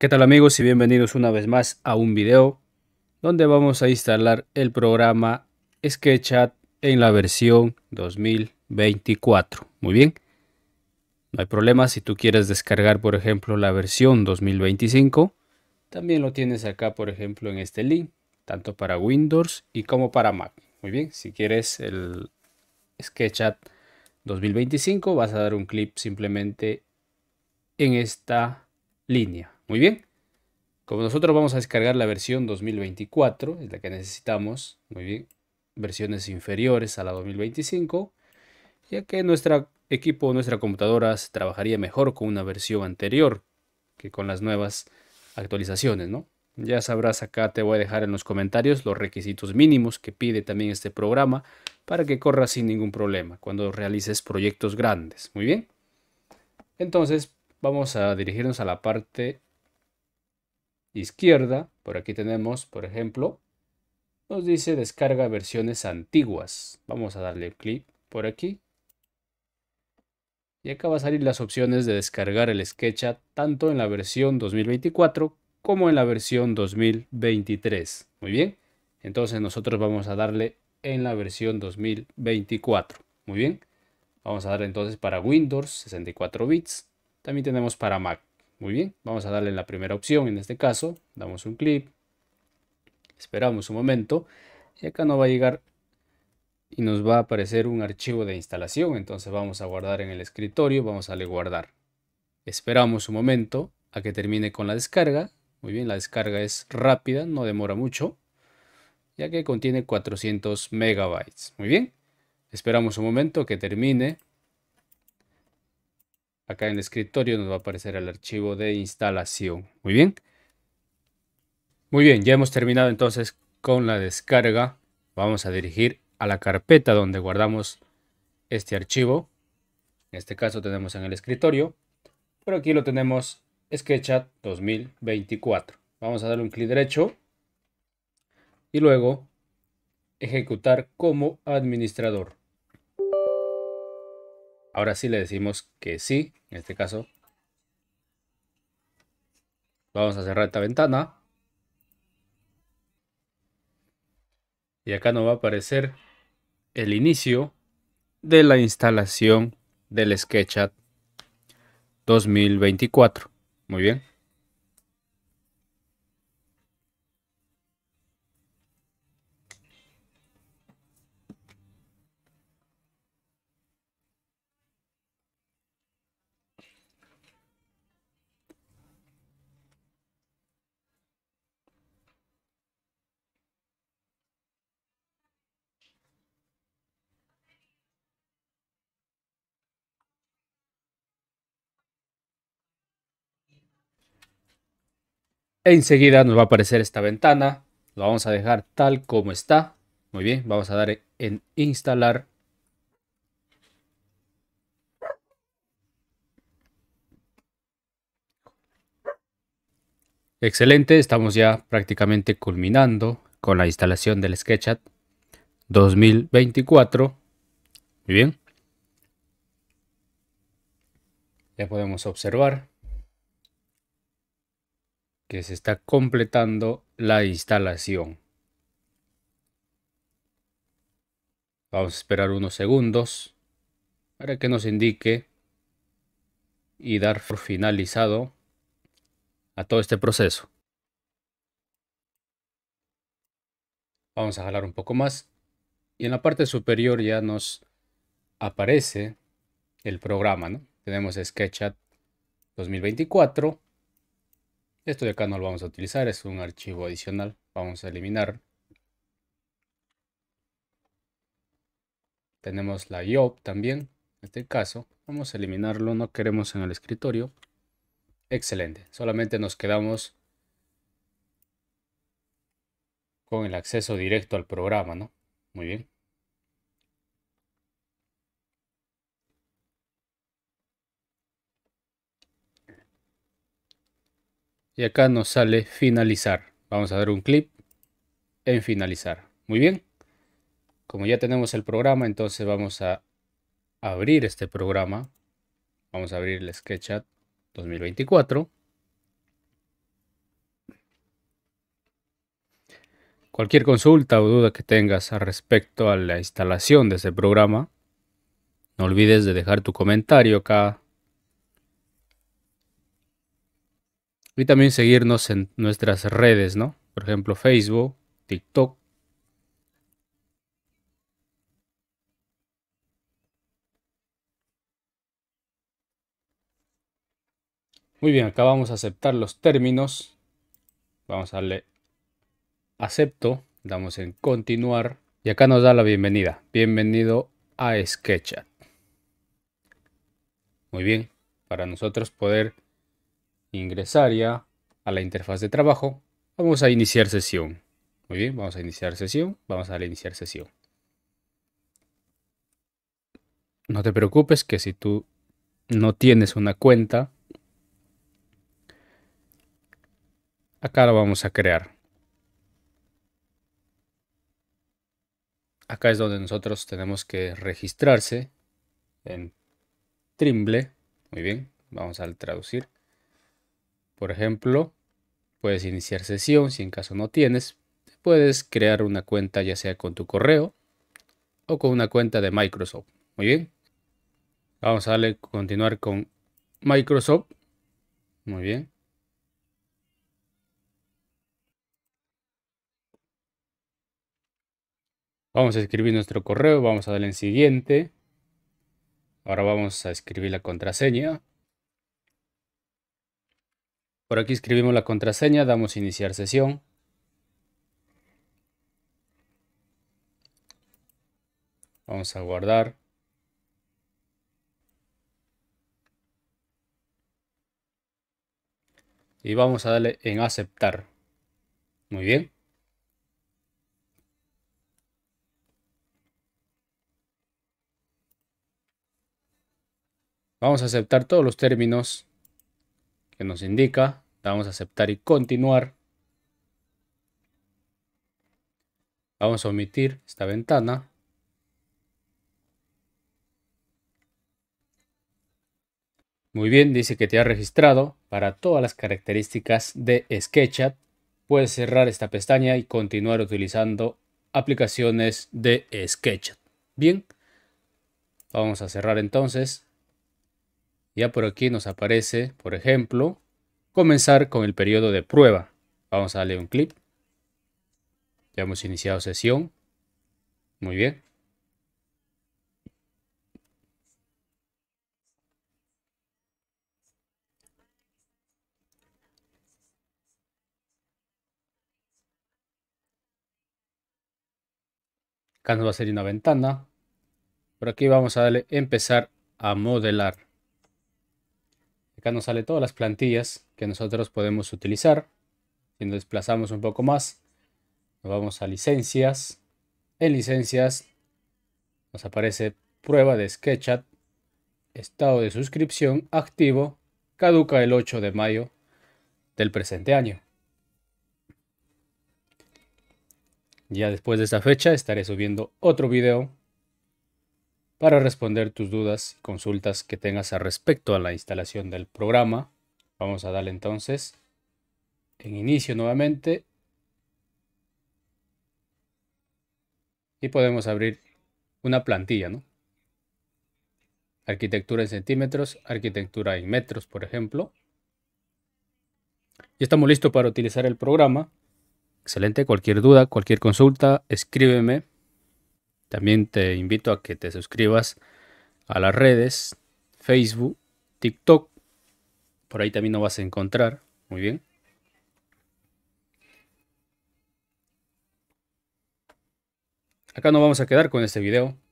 ¿Qué tal amigos y bienvenidos una vez más a un video donde vamos a instalar el programa SketchUp en la versión 2024. Muy bien, no hay problema si tú quieres descargar por ejemplo la versión 2025, también lo tienes acá por ejemplo en este link, tanto para Windows y como para Mac. Muy bien, si quieres el SketchUp 2025 vas a dar un clip simplemente en esta línea muy bien. Como nosotros vamos a descargar la versión 2024, es la que necesitamos, muy bien, versiones inferiores a la 2025, ya que nuestro equipo, nuestra computadora se trabajaría mejor con una versión anterior que con las nuevas actualizaciones, ¿no? Ya sabrás acá, te voy a dejar en los comentarios los requisitos mínimos que pide también este programa para que corra sin ningún problema cuando realices proyectos grandes, muy bien. Entonces, vamos a dirigirnos a la parte izquierda, por aquí tenemos, por ejemplo, nos dice descarga versiones antiguas. Vamos a darle clic por aquí. Y acá va a salir las opciones de descargar el SketchUp tanto en la versión 2024 como en la versión 2023. Muy bien, entonces nosotros vamos a darle en la versión 2024. Muy bien, vamos a darle entonces para Windows 64 bits. También tenemos para Mac. Muy bien, vamos a darle la primera opción, en este caso, damos un clic, esperamos un momento, y acá nos va a llegar y nos va a aparecer un archivo de instalación, entonces vamos a guardar en el escritorio, vamos a darle guardar. Esperamos un momento a que termine con la descarga, muy bien, la descarga es rápida, no demora mucho, ya que contiene 400 megabytes. Muy bien, esperamos un momento a que termine acá en el escritorio nos va a aparecer el archivo de instalación. Muy bien. Muy bien, ya hemos terminado entonces con la descarga. Vamos a dirigir a la carpeta donde guardamos este archivo. En este caso tenemos en el escritorio, pero aquí lo tenemos SketchUp 2024. Vamos a darle un clic derecho y luego ejecutar como administrador. Ahora sí le decimos que sí, en este caso. Vamos a cerrar esta ventana. Y acá nos va a aparecer el inicio de la instalación del SketchUp 2024. Muy bien. Enseguida nos va a aparecer esta ventana. Lo vamos a dejar tal como está. Muy bien, vamos a dar en instalar. Excelente, estamos ya prácticamente culminando con la instalación del SketchUp 2024. Muy bien. Ya podemos observar que se está completando la instalación. Vamos a esperar unos segundos para que nos indique y dar por finalizado a todo este proceso. Vamos a jalar un poco más y en la parte superior ya nos aparece el programa. Tenemos SketchUp 2024 esto de acá no lo vamos a utilizar, es un archivo adicional. Vamos a eliminar. Tenemos la IOP también, en este caso. Vamos a eliminarlo, no queremos en el escritorio. Excelente, solamente nos quedamos con el acceso directo al programa, ¿no? Muy bien. Y acá nos sale finalizar. Vamos a dar un clic en finalizar. Muy bien. Como ya tenemos el programa, entonces vamos a abrir este programa. Vamos a abrir el SketchUp 2024. Cualquier consulta o duda que tengas respecto a la instalación de este programa, no olvides de dejar tu comentario acá Y también seguirnos en nuestras redes, ¿no? Por ejemplo, Facebook, TikTok. Muy bien, acá vamos a aceptar los términos. Vamos a darle acepto. Damos en continuar. Y acá nos da la bienvenida. Bienvenido a SketchUp. Muy bien, para nosotros poder ingresaría a la interfaz de trabajo. Vamos a iniciar sesión. Muy bien, vamos a iniciar sesión. Vamos a a iniciar sesión. No te preocupes que si tú no tienes una cuenta, acá la vamos a crear. Acá es donde nosotros tenemos que registrarse en Trimble. Muy bien, vamos a traducir. Por ejemplo, puedes iniciar sesión si en caso no tienes. Puedes crear una cuenta ya sea con tu correo o con una cuenta de Microsoft. Muy bien. Vamos a darle continuar con Microsoft. Muy bien. Vamos a escribir nuestro correo, vamos a darle en siguiente. Ahora vamos a escribir la contraseña. Por aquí escribimos la contraseña, damos iniciar sesión. Vamos a guardar. Y vamos a darle en aceptar. Muy bien. Vamos a aceptar todos los términos que nos indica. Vamos a aceptar y continuar. Vamos a omitir esta ventana. Muy bien, dice que te ha registrado para todas las características de SketchUp. Puedes cerrar esta pestaña y continuar utilizando aplicaciones de SketchUp. Bien, vamos a cerrar entonces ya por aquí nos aparece, por ejemplo, comenzar con el periodo de prueba. Vamos a darle un clip Ya hemos iniciado sesión. Muy bien. Acá nos va a salir una ventana. Por aquí vamos a darle empezar a modelar. Acá nos sale todas las plantillas que nosotros podemos utilizar. Si nos desplazamos un poco más, nos vamos a licencias. En licencias nos aparece prueba de SketchUp, estado de suscripción activo, caduca el 8 de mayo del presente año. Ya después de esa fecha estaré subiendo otro video para responder tus dudas y consultas que tengas al respecto a la instalación del programa. Vamos a darle entonces en inicio nuevamente y podemos abrir una plantilla, ¿no? Arquitectura en centímetros, arquitectura en metros, por ejemplo. Ya estamos listos para utilizar el programa. Excelente, cualquier duda, cualquier consulta, escríbeme. También te invito a que te suscribas a las redes, Facebook, TikTok. Por ahí también lo vas a encontrar. Muy bien. Acá nos vamos a quedar con este video.